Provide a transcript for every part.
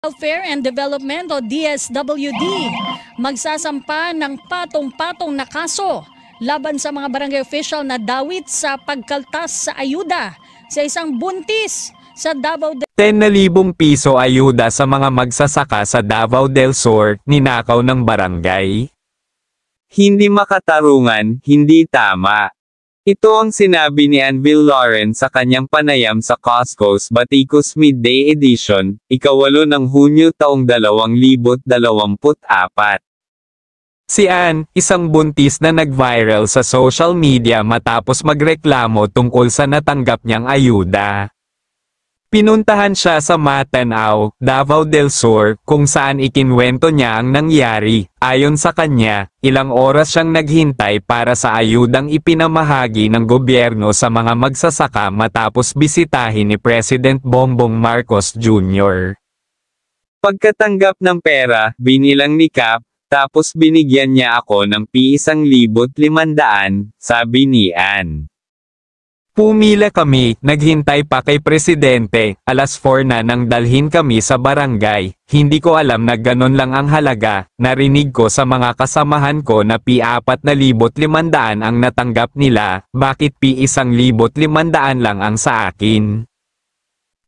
Welfare and Development o DSWD magsasampa ng patong-patong na kaso laban sa mga barangay official na dawit sa pagkaltas sa ayuda sa isang buntis sa Davao del 10,000 piso ayuda sa mga magsasaka sa Davao del Sur, ninakaw ng barangay. Hindi makatarungan, hindi tama. Ito ang sinabi ni Anvil Lauren sa kanyang panayam sa Costco's Batikos Midday Edition, ikawalo ng Hunyo taong 2024. Si Ann, isang buntis na nag-viral sa social media matapos magreklamo tungkol sa natanggap niyang ayuda. Pinuntahan siya sa Matanao, Davao del Sur, kung saan ikinwento niya ang nangyari. Ayon sa kanya, ilang oras siyang naghintay para sa ayudang ipinamahagi ng gobyerno sa mga magsasaka matapos bisitahin ni President Bongbong Marcos Jr. Pagkatanggap ng pera, binilang ni Cap, tapos binigyan niya ako ng P1,500, sabi ni Ann. Pumila kami, naghintay pa kay presidente, alas 4 na nang dalhin kami sa barangay, hindi ko alam na ganon lang ang halaga, narinig ko sa mga kasamahan ko na P4,500 ang natanggap nila, bakit P1,500 lang ang sa akin?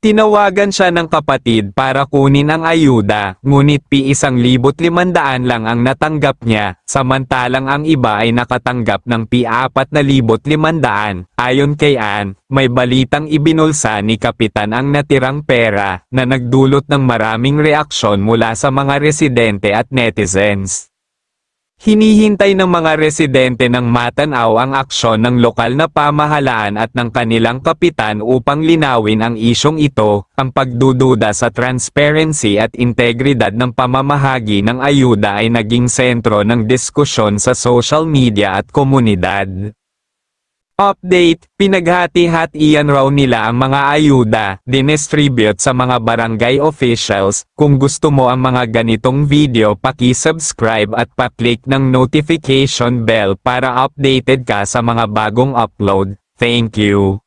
Tinawagan siya ng kapatid para kunin ang ayuda, ngunit pi isang libot limandaan lang ang natanggap niya, samantalang ang iba ay nakatanggap ng pi apat na libot limandaan. Ayon kay Ann, may balitang ibinulsa ni Kapitan ang natirang pera, na nagdulot ng maraming reaksyon mula sa mga residente at netizens. Hinihintay ng mga residente ng Matanao ang aksyon ng lokal na pamahalaan at ng kanilang kapitan upang linawin ang isyong ito, ang pagdududa sa transparency at integridad ng pamamahagi ng ayuda ay naging sentro ng diskusyon sa social media at komunidad. Update, pinaghati-hatian raw nila ang mga ayuda, dinistribute sa mga barangay officials. Kung gusto mo ang mga ganitong video paki-subscribe at pa-click ng notification bell para updated ka sa mga bagong upload. Thank you.